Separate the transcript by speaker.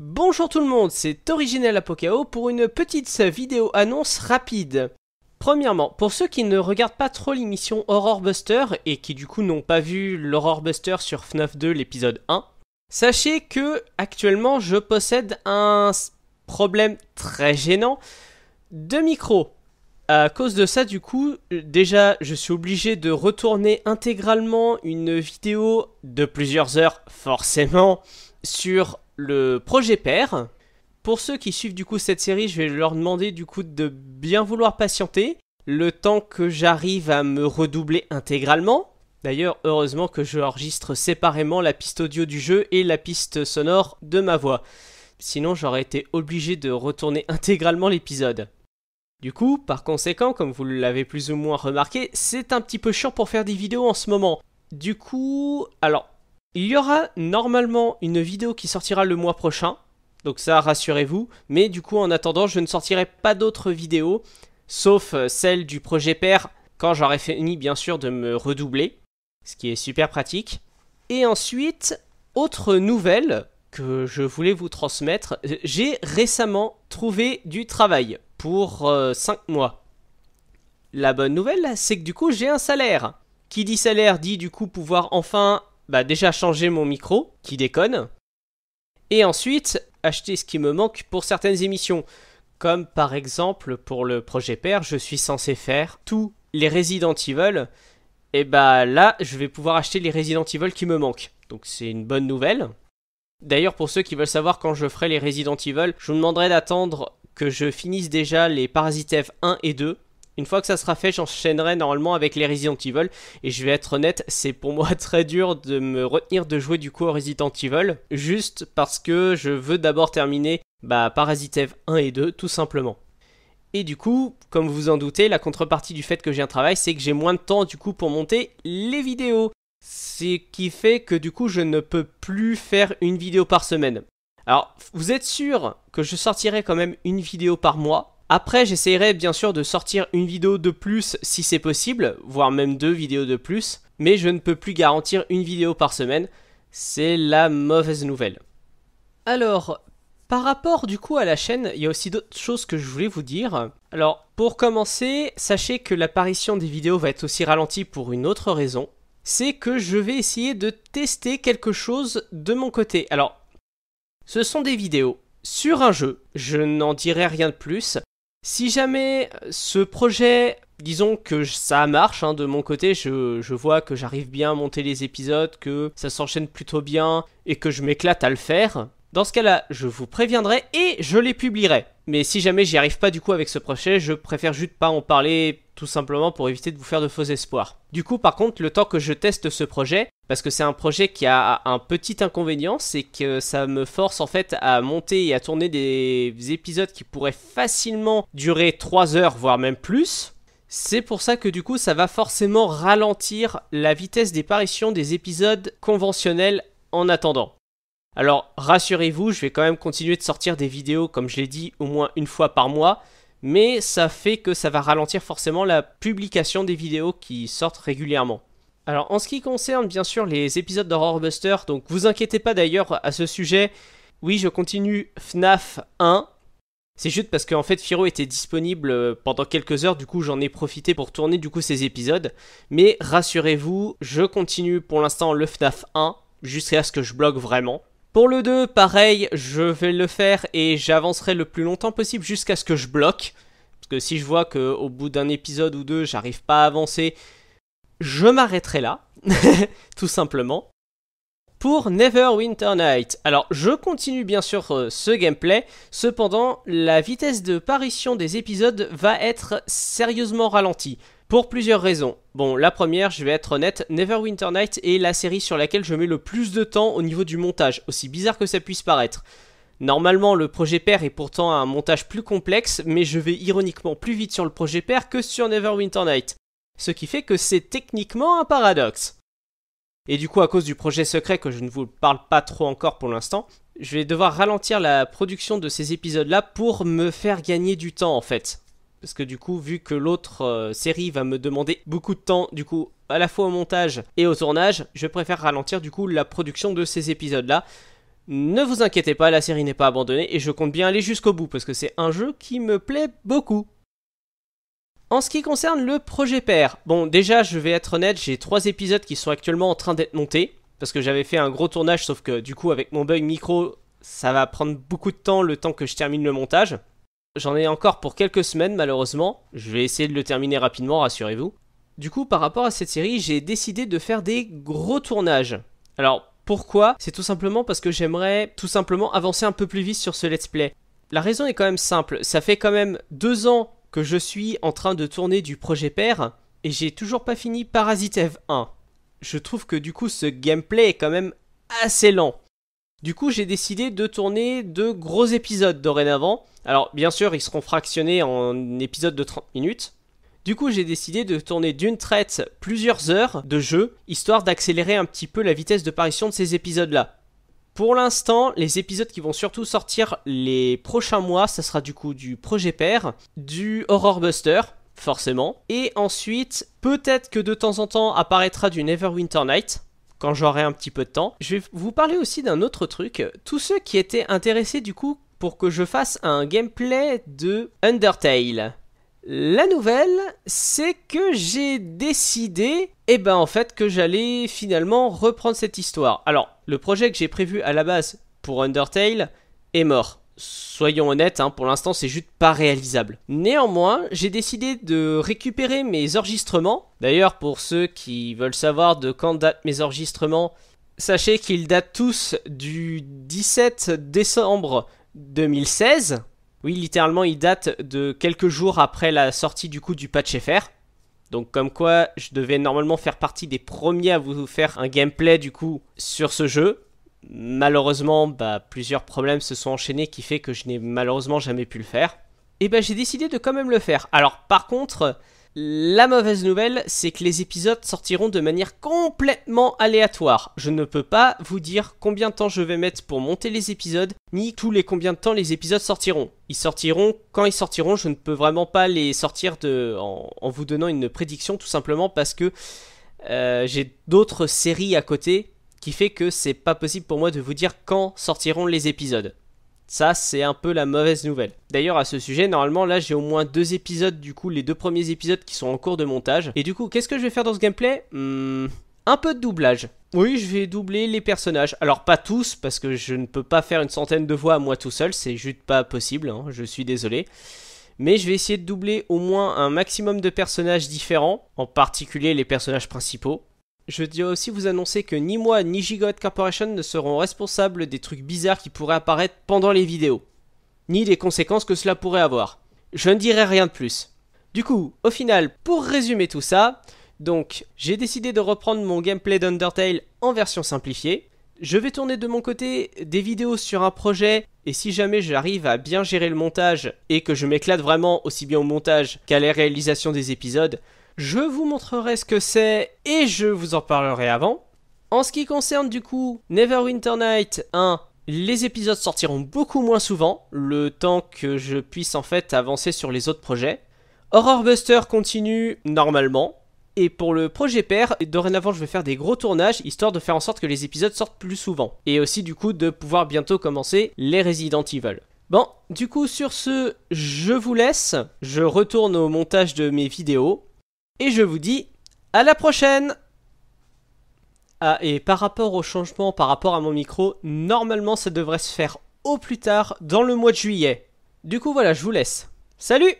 Speaker 1: Bonjour tout le monde, c'est Original Apocao pour une petite vidéo annonce rapide. Premièrement, pour ceux qui ne regardent pas trop l'émission Horror Buster et qui du coup n'ont pas vu l'Horror Buster sur FNAF 2 l'épisode 1, sachez que actuellement je possède un problème très gênant de micro. À cause de ça, du coup, déjà, je suis obligé de retourner intégralement une vidéo de plusieurs heures, forcément, sur le projet père. Pour ceux qui suivent du coup cette série, je vais leur demander du coup de bien vouloir patienter le temps que j'arrive à me redoubler intégralement. D'ailleurs, heureusement que je enregistre séparément la piste audio du jeu et la piste sonore de ma voix. Sinon, j'aurais été obligé de retourner intégralement l'épisode. Du coup, par conséquent, comme vous l'avez plus ou moins remarqué, c'est un petit peu chiant pour faire des vidéos en ce moment. Du coup, alors il y aura normalement une vidéo qui sortira le mois prochain, donc ça rassurez-vous, mais du coup en attendant je ne sortirai pas d'autres vidéos, sauf euh, celle du projet père quand j'aurai fini bien sûr de me redoubler, ce qui est super pratique. Et ensuite, autre nouvelle que je voulais vous transmettre, euh, j'ai récemment trouvé du travail pour 5 euh, mois. La bonne nouvelle, c'est que du coup j'ai un salaire. Qui dit salaire dit du coup pouvoir enfin bah, déjà changer mon micro, qui déconne, et ensuite acheter ce qui me manque pour certaines émissions. Comme par exemple pour le projet Père, je suis censé faire tous les Resident Evil, et bah là je vais pouvoir acheter les Resident Evil qui me manquent. Donc c'est une bonne nouvelle. D'ailleurs pour ceux qui veulent savoir quand je ferai les Resident Evil, je vous demanderai d'attendre que je finisse déjà les Parasite 1 et 2 une fois que ça sera fait, j'enchaînerai normalement avec les Resident Evil. Et je vais être honnête, c'est pour moi très dur de me retenir de jouer du coup aux Resident Evil. Juste parce que je veux d'abord terminer bah, Parasite Eve 1 et 2, tout simplement. Et du coup, comme vous vous en doutez, la contrepartie du fait que j'ai un travail, c'est que j'ai moins de temps du coup pour monter les vidéos. Ce qui fait que du coup, je ne peux plus faire une vidéo par semaine. Alors, vous êtes sûr que je sortirai quand même une vidéo par mois après, j'essaierai bien sûr de sortir une vidéo de plus si c'est possible, voire même deux vidéos de plus, mais je ne peux plus garantir une vidéo par semaine, c'est la mauvaise nouvelle. Alors, par rapport du coup à la chaîne, il y a aussi d'autres choses que je voulais vous dire. Alors, pour commencer, sachez que l'apparition des vidéos va être aussi ralentie pour une autre raison, c'est que je vais essayer de tester quelque chose de mon côté. Alors, ce sont des vidéos sur un jeu, je n'en dirai rien de plus, si jamais euh, ce projet, disons que ça marche hein, de mon côté, je vois que j'arrive bien à monter les épisodes, que ça s'enchaîne plutôt bien et que je m'éclate à le faire, dans ce cas-là, je vous préviendrai et je les publierai. Mais si jamais j'y arrive pas du coup avec ce projet, je préfère juste pas en parler tout simplement pour éviter de vous faire de faux espoirs. Du coup, par contre, le temps que je teste ce projet, parce que c'est un projet qui a un petit inconvénient, c'est que ça me force en fait à monter et à tourner des épisodes qui pourraient facilement durer 3 heures, voire même plus. C'est pour ça que du coup, ça va forcément ralentir la vitesse des des épisodes conventionnels en attendant. Alors rassurez-vous, je vais quand même continuer de sortir des vidéos, comme je l'ai dit, au moins une fois par mois, mais ça fait que ça va ralentir forcément la publication des vidéos qui sortent régulièrement. Alors en ce qui concerne bien sûr les épisodes d'Horror Buster, donc vous inquiétez pas d'ailleurs à ce sujet, oui je continue FNAF 1, c'est juste parce qu'en fait Firo était disponible euh, pendant quelques heures, du coup j'en ai profité pour tourner du coup ces épisodes. Mais rassurez-vous, je continue pour l'instant le FNAF 1 jusqu'à ce que je bloque vraiment. Pour le 2, pareil, je vais le faire et j'avancerai le plus longtemps possible jusqu'à ce que je bloque. Parce que si je vois qu'au bout d'un épisode ou deux, j'arrive pas à avancer, je m'arrêterai là, tout simplement. Pour Neverwinter Night, alors je continue bien sûr euh, ce gameplay, cependant la vitesse de parution des épisodes va être sérieusement ralentie. Pour plusieurs raisons. Bon, la première, je vais être honnête, Neverwinter Night est la série sur laquelle je mets le plus de temps au niveau du montage, aussi bizarre que ça puisse paraître. Normalement, le projet père est pourtant un montage plus complexe, mais je vais ironiquement plus vite sur le projet père que sur Neverwinter Night. Ce qui fait que c'est techniquement un paradoxe. Et du coup, à cause du projet secret que je ne vous parle pas trop encore pour l'instant, je vais devoir ralentir la production de ces épisodes-là pour me faire gagner du temps en fait parce que du coup, vu que l'autre euh, série va me demander beaucoup de temps, du coup, à la fois au montage et au tournage, je préfère ralentir du coup la production de ces épisodes-là. Ne vous inquiétez pas, la série n'est pas abandonnée et je compte bien aller jusqu'au bout parce que c'est un jeu qui me plaît beaucoup. En ce qui concerne le projet père, bon déjà je vais être honnête, j'ai trois épisodes qui sont actuellement en train d'être montés parce que j'avais fait un gros tournage sauf que du coup avec mon bug micro ça va prendre beaucoup de temps le temps que je termine le montage. J'en ai encore pour quelques semaines malheureusement, je vais essayer de le terminer rapidement, rassurez-vous. Du coup, par rapport à cette série, j'ai décidé de faire des gros tournages. Alors, pourquoi C'est tout simplement parce que j'aimerais tout simplement avancer un peu plus vite sur ce let's play. La raison est quand même simple, ça fait quand même deux ans que je suis en train de tourner du projet pair, et j'ai toujours pas fini Parasite Eve 1 Je trouve que du coup ce gameplay est quand même assez lent. Du coup, j'ai décidé de tourner de gros épisodes dorénavant. Alors, bien sûr, ils seront fractionnés en épisodes de 30 minutes. Du coup, j'ai décidé de tourner d'une traite plusieurs heures de jeu, histoire d'accélérer un petit peu la vitesse de parution de ces épisodes-là. Pour l'instant, les épisodes qui vont surtout sortir les prochains mois, ça sera du coup du Projet Père, du Horror Buster, forcément, et ensuite, peut-être que de temps en temps apparaîtra du Neverwinter Night, quand j'aurai un petit peu de temps. Je vais vous parler aussi d'un autre truc. Tous ceux qui étaient intéressés du coup pour que je fasse un gameplay de Undertale. La nouvelle, c'est que j'ai décidé, et eh ben en fait, que j'allais finalement reprendre cette histoire. Alors, le projet que j'ai prévu à la base pour Undertale est mort soyons honnêtes, hein, pour l'instant c'est juste pas réalisable. Néanmoins, j'ai décidé de récupérer mes enregistrements. D'ailleurs, pour ceux qui veulent savoir de quand datent mes enregistrements, sachez qu'ils datent tous du 17 décembre 2016. Oui, littéralement, ils datent de quelques jours après la sortie du coup du patch FR. Donc comme quoi, je devais normalement faire partie des premiers à vous faire un gameplay du coup sur ce jeu malheureusement, bah, plusieurs problèmes se sont enchaînés qui fait que je n'ai malheureusement jamais pu le faire. Et eh ben bah, j'ai décidé de quand même le faire. Alors par contre, la mauvaise nouvelle, c'est que les épisodes sortiront de manière complètement aléatoire. Je ne peux pas vous dire combien de temps je vais mettre pour monter les épisodes, ni tous les combien de temps les épisodes sortiront. Ils sortiront quand ils sortiront, je ne peux vraiment pas les sortir de... en, vous donnant une prédiction tout simplement parce que euh, j'ai d'autres séries à côté qui fait que c'est pas possible pour moi de vous dire quand sortiront les épisodes. Ça, c'est un peu la mauvaise nouvelle. D'ailleurs, à ce sujet, normalement, là, j'ai au moins deux épisodes, du coup, les deux premiers épisodes qui sont en cours de montage. Et du coup, qu'est-ce que je vais faire dans ce gameplay hmm, Un peu de doublage. Oui, je vais doubler les personnages. Alors, pas tous, parce que je ne peux pas faire une centaine de voix à moi tout seul, c'est juste pas possible, hein, je suis désolé. Mais je vais essayer de doubler au moins un maximum de personnages différents, en particulier les personnages principaux. Je dois aussi vous annoncer que ni moi ni Gigot Corporation ne seront responsables des trucs bizarres qui pourraient apparaître pendant les vidéos, ni des conséquences que cela pourrait avoir. Je ne dirai rien de plus. Du coup, au final, pour résumer tout ça, donc j'ai décidé de reprendre mon gameplay d'Undertale en version simplifiée. Je vais tourner de mon côté des vidéos sur un projet et si jamais j'arrive à bien gérer le montage et que je m'éclate vraiment aussi bien au montage qu'à la réalisation des épisodes, je vous montrerai ce que c'est et je vous en parlerai avant. En ce qui concerne du coup Neverwinter Night 1, les épisodes sortiront beaucoup moins souvent, le temps que je puisse en fait avancer sur les autres projets. Horror Buster continue normalement. Et pour le projet père, dorénavant je vais faire des gros tournages, histoire de faire en sorte que les épisodes sortent plus souvent. Et aussi du coup de pouvoir bientôt commencer les Resident Evil. Bon, du coup sur ce, je vous laisse. Je retourne au montage de mes vidéos. Et je vous dis à la prochaine ah, et par rapport au changement, par rapport à mon micro, normalement ça devrait se faire au plus tard dans le mois de juillet. Du coup voilà, je vous laisse. Salut